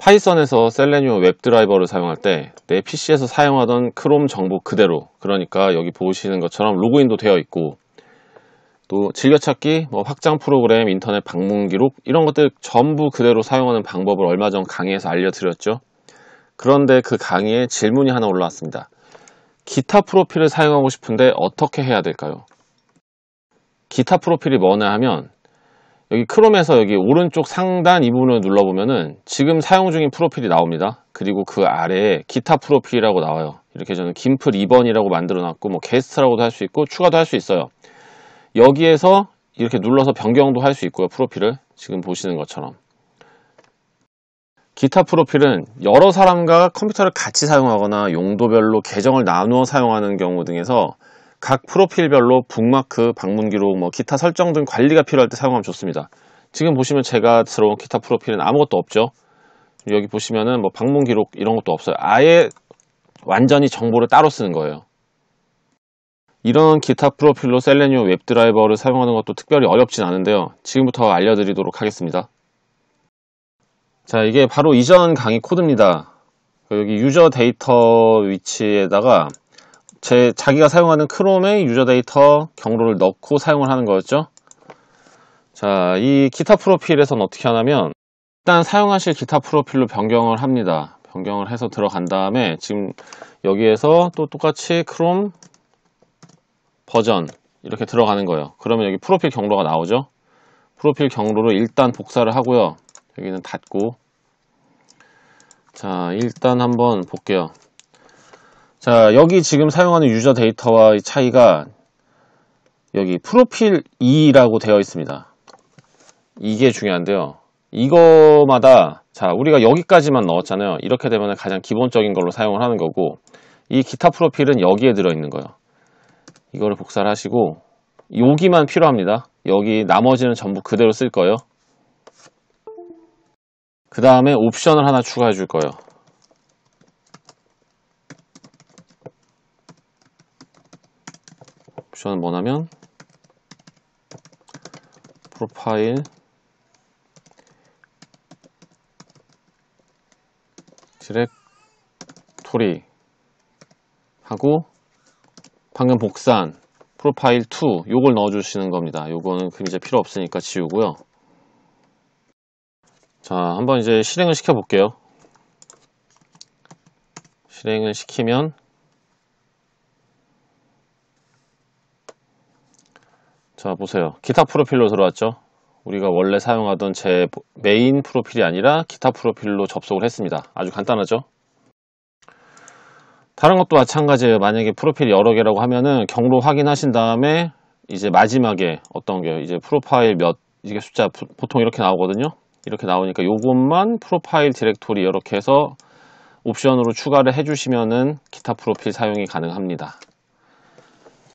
파이썬에서 셀레니움 웹드라이버를 사용할 때 내 PC에서 사용하던 크롬 정보 그대로 그러니까 여기 보시는 것처럼 로그인도 되어 있고 또 즐겨찾기, 뭐 확장 프로그램, 인터넷 방문 기록 이런 것들 전부 그대로 사용하는 방법을 얼마 전 강의에서 알려드렸죠. 그런데 그 강의에 질문이 하나 올라왔습니다. 기타 프로필을 사용하고 싶은데 어떻게 해야 될까요? 기타 프로필이 뭐냐 하면 여기 크롬에서 여기 오른쪽 상단 이 부분을 눌러보면은 지금 사용 중인 프로필이 나옵니다. 그리고 그 아래에 기타 프로필이라고 나와요. 이렇게 저는 김플 2번이라고 만들어놨고 뭐 게스트라고도 할 수 있고 추가도 할 수 있어요. 여기에서 이렇게 눌러서 변경도 할 수 있고요. 프로필을 지금 보시는 것처럼. 기타 프로필은 여러 사람과 컴퓨터를 같이 사용하거나 용도별로 계정을 나누어 사용하는 경우 등에서 각 프로필별로 북마크, 방문 기록, 뭐 기타 설정 등 관리가 필요할 때 사용하면 좋습니다. 지금 보시면 제가 들어온 기타 프로필은 아무것도 없죠. 여기 보시면은 뭐 방문 기록 이런 것도 없어요. 아예 완전히 정보를 따로 쓰는 거예요. 이런 기타 프로필로 셀레니오웹 드라이버를 사용하는 것도 특별히 어렵진 않은데요. 지금부터 알려드리도록 하겠습니다. 자, 이게 바로 이전 강의 코드입니다. 여기 유저 데이터 위치에다가 제 자기가 사용하는 크롬의 유저 데이터 경로를 넣고 사용을 하는 거였죠. 자, 이 기타 프로필에서는 어떻게 하냐면 일단 사용하실 기타 프로필로 변경을 합니다. 변경을 해서 들어간 다음에 지금 여기에서 또 똑같이 크롬 버전 이렇게 들어가는 거예요. 그러면 여기 프로필 경로가 나오죠. 프로필 경로로 일단 복사를 하고요. 여기는 닫고 자 일단 한번 볼게요. 자, 여기 지금 사용하는 유저 데이터와의 차이가 여기 프로필 2라고 되어 있습니다. 이게 중요한데요. 이거마다 자, 우리가 여기까지만 넣었잖아요. 이렇게 되면 가장 기본적인 걸로 사용을 하는 거고 이 기타 프로필은 여기에 들어 있는 거예요. 이거를 복사를 하시고 여기만 필요합니다. 여기 나머지는 전부 그대로 쓸 거예요. 그 다음에 옵션을 하나 추가해 줄 거예요. 옵션 뭐냐면 프로파일 디렉토리 하고 방금 복사한 프로파일 2 요걸 넣어주시는 겁니다. 요거는 이제 필요 없으니까 지우고요. 자 한번 이제 실행을 시켜 볼게요. 실행을 시키면 자 보세요 기타 프로필로 들어왔죠 우리가 원래 사용하던 제 메인 프로필이 아니라 기타 프로필로 접속을 했습니다 아주 간단하죠 다른 것도 마찬가지예요 만약에 프로필이 여러 개라고 하면은 경로 확인하신 다음에 이제 마지막에 어떤 게 이제 프로파일 몇 이게 숫자 보통 이렇게 나오거든요 이렇게 나오니까 요것만 프로파일 디렉토리 이렇게 해서 옵션으로 추가를 해주시면은 기타 프로필 사용이 가능합니다